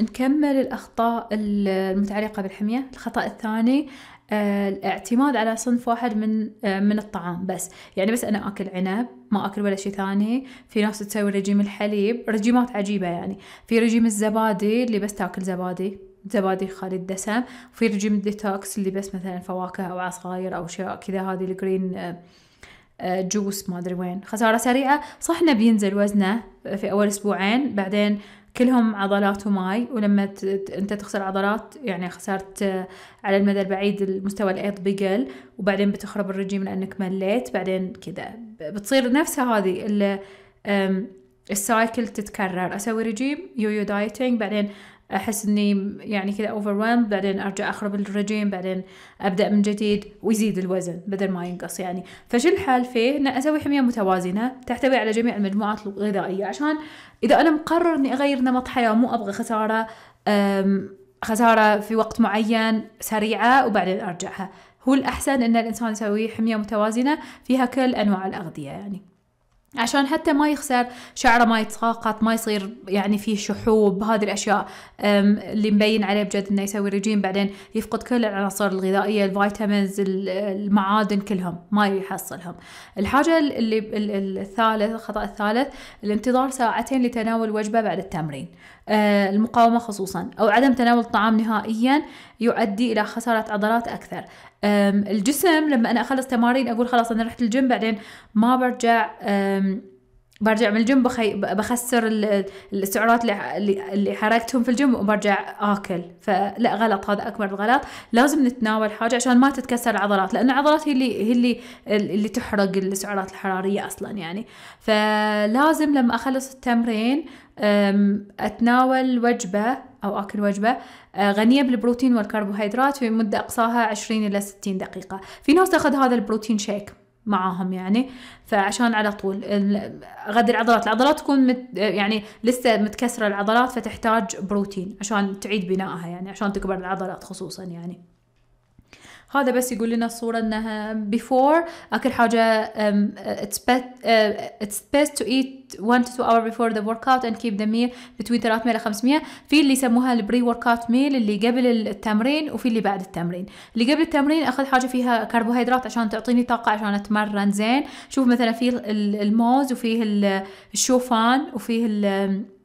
نكمل الأخطاء المتعلقة بالحمية الخطأ الثاني أه، الاعتماد على صنف واحد من أه، من الطعام بس يعني بس انا اكل عنب ما اكل ولا شيء ثاني في ناس تسوي رجيم الحليب رجيمات عجيبه يعني في رجيم الزبادي اللي بس تاكل زبادي زبادي خالي الدسم وفي رجيم الديتوكس اللي بس مثلا فواكه او عصاير او اشياء كذا هذه الجرين جوس أه، ما ادري وين خساره سريعه صح انه بينزل وزنه في اول اسبوعين بعدين كلهم عضلات وماي ولما ت... انت تخسر عضلات يعني خسرت على المدى البعيد المستوى الايض بقل وبعدين بتخرب الرجيم لانك مليت بعدين كذا بتصير نفسها هذه السايكل تتكرر اسوي رجيم يويو دايتنج بعدين احس اني يعني كذا overwhelmed بعدين ارجع اخرب الرجيم بعدين ابدا من جديد ويزيد الوزن بدل ما ينقص يعني فشو الحال فيه ان اسوي حميه متوازنه تحتوي على جميع المجموعات الغذائيه عشان اذا انا مقرر اني اغير نمط حياه مو ابغى خساره خساره في وقت معين سريعه وبعدين ارجعها هو الاحسن ان الانسان يسوي حميه متوازنه فيها كل انواع الاغذيه يعني عشان حتى ما يخسر شعره ما يتساقط ما يصير يعني فيه شحوب هذه الاشياء اللي مبين عليه بجد انه يسوي ريجيم بعدين يفقد كل العناصر الغذائيه الفيتامينز المعادن كلهم ما يحصلهم الحاجه اللي الثالث الخطا الثالث الانتظار ساعتين لتناول وجبه بعد التمرين آه، المقاومة خصوصا أو عدم تناول الطعام نهائيا يؤدي إلى خسارة عضلات أكثر الجسم لما أنا أخلص تمارين أقول خلاص أنا رحت الجيم بعدين ما برجع برجع من الجيم بخي... بخسر السعرات اللي اللي حرقتهم في الجيم وبرجع اكل فلا غلط هذا اكبر غلط لازم نتناول حاجه عشان ما تتكسر العضلات لان العضلات هي اللي هي اللي اللي تحرق السعرات الحراريه اصلا يعني فلازم لما اخلص التمرين اتناول وجبه او اكل وجبه غنيه بالبروتين والكربوهيدرات في مده اقصاها 20 الى 60 دقيقه في ناس تاخذ هذا البروتين شيك معاهم يعني فعشان على طول غذي العضلات العضلات تكون مت يعني لسه متكسره العضلات فتحتاج بروتين عشان تعيد بنائها يعني عشان تكبر العضلات خصوصا يعني هذا بس يقول لنا الصورة انها before اكل حاجة um, it's, best, uh, it's best to eat 1 to 2 hour before the workout and keep the meal between 300 ل 500 في اللي يسموها البري ورك اوت ميل اللي قبل التمرين وفي اللي بعد التمرين اللي قبل التمرين اخذ حاجة فيها كربوهيدرات عشان تعطيني طاقة عشان اتمرن زين شوف مثلا فيه الموز وفيه الشوفان وفيه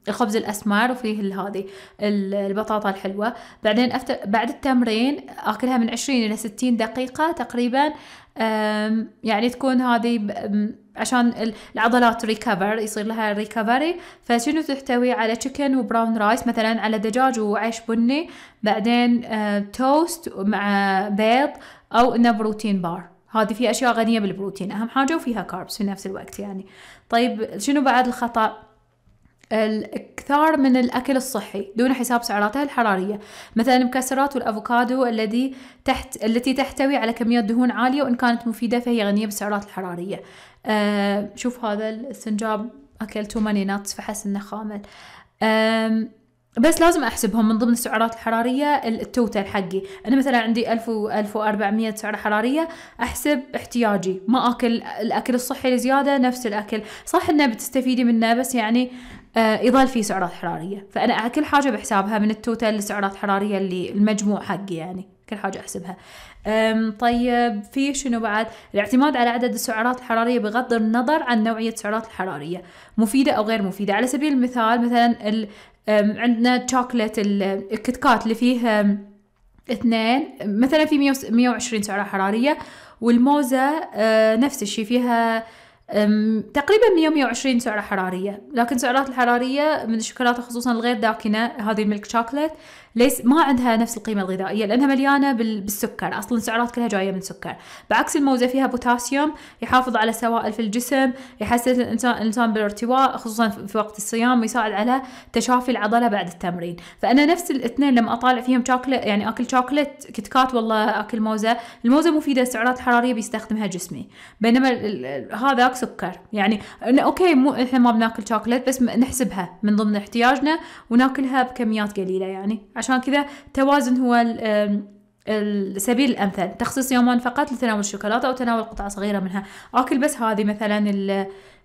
الخبز الأسمر وفيه الهذي البطاطا الحلوة بعدين أفتر بعد التمرين أكلها من عشرين إلى ستين دقيقة تقريبا يعني تكون هذه عشان العضلات ريكفر يصير لها ريكفري فشنو تحتوي على تشيكن وبراون رايس مثلا على دجاج وعيش بني بعدين توست مع بيض أو إنه بروتين بار هذه فيها أشياء غنية بالبروتين أهم حاجة وفيها كاربس في نفس الوقت يعني طيب شنو بعد الخطأ الاكثار من الأكل الصحي دون حساب سعراتها الحرارية مثلا المكسرات والأفوكادو الذي تحت التي تحتوي على كميات دهون عالية وإن كانت مفيدة فهي غنية بالسعرات الحرارية أه شوف هذا السنجاب تو ماني ناتس فحس إنه خامل بس لازم احسبهم من ضمن السعرات الحراريه التوتال حقي انا مثلا عندي 1000 1400 سعره حراريه احسب احتياجي ما اكل الاكل الصحي زياده نفس الاكل صح انه بتستفيدي منه بس يعني آه، يظل في سعرات حرارية فأنا كل حاجة بحسابها من التوتال للسعرات حرارية اللي المجموع حقي يعني كل حاجة أحسبها طيب في شنو بعد الاعتماد على عدد السعرات الحرارية بغض النظر عن نوعية السعرات الحرارية مفيدة أو غير مفيدة على سبيل المثال مثلا عندنا شوكليت الكتكات اللي فيه اثنين مثلا في 120 سعرة حرارية والموزة آه، نفس الشي فيها تقريبا 120 سعرة حرارية لكن سعرات الحرارية من الشوكولاتة خصوصا الغير داكنة هذه الميلك شوكليت ليس ما عندها نفس القيمه الغذائيه لانها مليانه بالسكر اصلا السعرات كلها جايه من سكر بعكس الموزه فيها بوتاسيوم يحافظ على السوائل في الجسم يحسس الانسان الانسان بالارتواء خصوصا في وقت الصيام ويساعد على تشافي العضله بعد التمرين فانا نفس الاثنين لما اطالع فيهم شوكليت يعني اكل شوكليت كتكات والله اكل موزه الموزه مفيده السعرات الحراريه بيستخدمها جسمي بينما هذاك سكر يعني اوكي مو احنا ما بناكل شوكليت بس نحسبها من ضمن احتياجنا وناكلها بكميات قليله يعني عشان كذا التوازن هو السبيل الأمثل تخصيص يومان فقط لتناول الشوكولاتة أو تناول قطعة صغيرة منها أكل بس هذه مثلا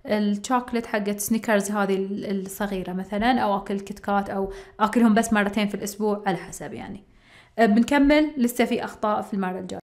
الشوكلت حقت سنيكرز هذه الصغيرة مثلا أو أكل كتكات أو أكلهم بس مرتين في الأسبوع على حسب يعني آه، بنكمل لسه في أخطاء في المرة الجاية